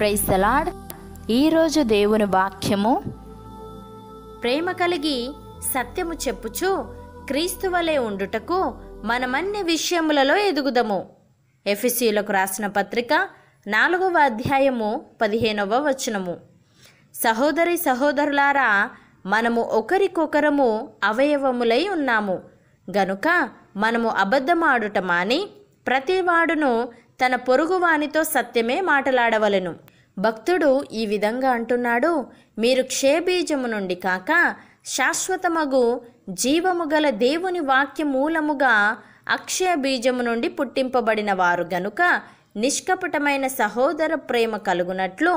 praise the Lord ఈరోజు దేవుని వాక్యము ప్రేమ కలిగి సత్యము చెప్పుచు క్రీస్తు వలె ఉండుటకు మనమన్ని విషయములలో ఎదుగుదము ఎఫ్ఎసీలకు రాసిన పత్రిక నాలుగవ అధ్యాయము పదిహేనవ వచనము సహోదరి సహోదరులారా మనము ఒకరికొకరము అవయవములై ఉన్నాము గనుక మనము అబద్ధమాడుట మాని ప్రతివాడును తన పొరుగువానితో సత్యమే మాటలాడవలను భక్తుడు ఈ విధంగా అంటున్నాడు మీరు క్షేబీజము నుండి కాక శాశ్వతమగు జీవము గల దేవుని వాక్య మూలముగా అక్షయ బీజము నుండి పుట్టింపబడిన వారు గనుక నిష్కపటమైన సహోదర ప్రేమ కలుగునట్లు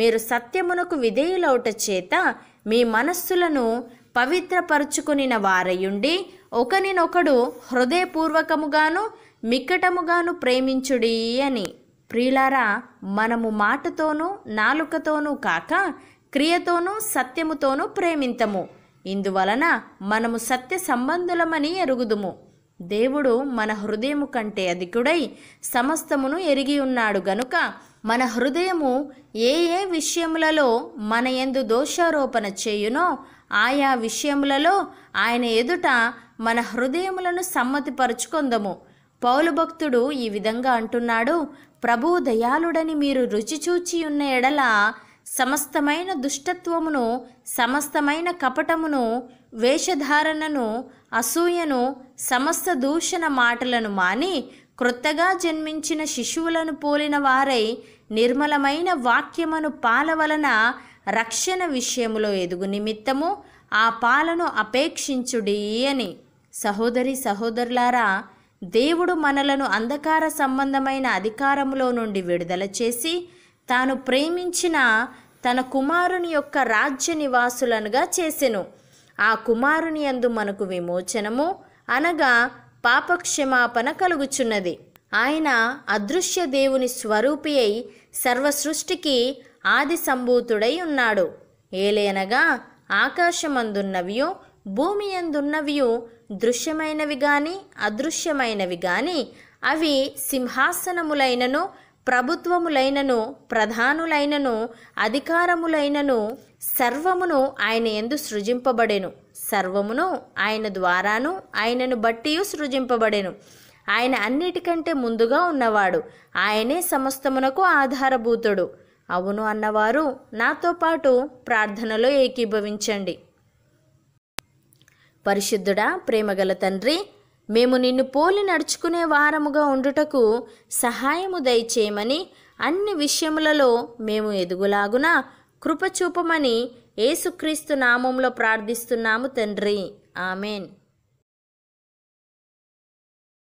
మీరు సత్యమునకు విధేయులవుట చేత మీ మనస్సులను పవిత్రపరుచుకునిన వారయుండి ఒకనినొకడు హృదయపూర్వకముగాను మిక్కటముగాను ప్రేమించుడి అని ప్రియులారా మనము మాటతోనూ నాలుకతోనూ కాక క్రియతోనూ సత్యముతోనూ ప్రేమింతము ఇందువలన మనము సత్య సంబంధులమని ఎరుగుదుము దేవుడు మన హృదయము కంటే అధికుడై సమస్తమును ఎరిగి ఉన్నాడు గనుక మన హృదయము ఏ ఏ విషయములలో మన ఎందు దోషారోపణ చేయునో ఆయా విషయములలో ఆయన ఎదుట మన హృదయములను సమ్మతిపరుచుకొందము పౌలు భక్తుడు ఈ విధంగా అంటున్నాడు ప్రభువు దయాళుడని మీరు రుచి చూచి ఉన్న ఎడల సమస్తమైన దుష్టత్వమును సమస్తమైన కపటమును వేషధారణను అసూయను సమస్త దూషణ మాటలను మాని క్రొత్తగా జన్మించిన శిశువులను పోలిన వారై నిర్మలమైన వాక్యమును పాల వలన రక్షణ విషయములో ఎదుగు నిమిత్తము ఆ పాలను అపేక్షించుడి అని సహోదరి సహోదరులారా దేవుడు మనలను అంధకార సంబంధమైన అధికారములో నుండి విడుదల చేసి తాను ప్రేమించిన తన కుమారుని యొక్క రాజ్య నివాసులనుగా చేసెను ఆ కుమారుని అందు మనకు విమోచనము అనగా పాపక్షమాపణ కలుగుచున్నది ఆయన అదృశ్య దేవుని స్వరూపి అయి సర్వ సృష్టికి ఆది సంభూతుడై ఉన్నాడు ఏలేనగా ఆకాశమందున్నవియో భూమి ఎందున్నవియు దృశ్యమైనవి గాని అదృశ్యమైనవి గాని అవి సింహాసనములైనను ప్రభుత్వములైనను ప్రధానులైనను అధికారములైనను సర్వమును ఆయన ఎందు సృజింపబడెను సర్వమును ఆయన ద్వారాను ఆయనను బట్టి సృజింపబడెను ఆయన అన్నిటికంటే ముందుగా ఉన్నవాడు ఆయనే సమస్తమునకు ఆధారభూతుడు అవును అన్నవారు నాతో పాటు ప్రార్థనలో ఏకీభవించండి పరిశుద్ధుడా ప్రేమగల తండ్రి మేము నిన్ను పోలి నడుచుకునే వారముగా ఉండుటకు సహాయము దయచేయమని అన్ని విషయములలో మేము ఎదుగులాగున కృపచూపమని ఏసుక్రీస్తు నామంలో ప్రార్థిస్తున్నాము తండ్రి ఆమెన్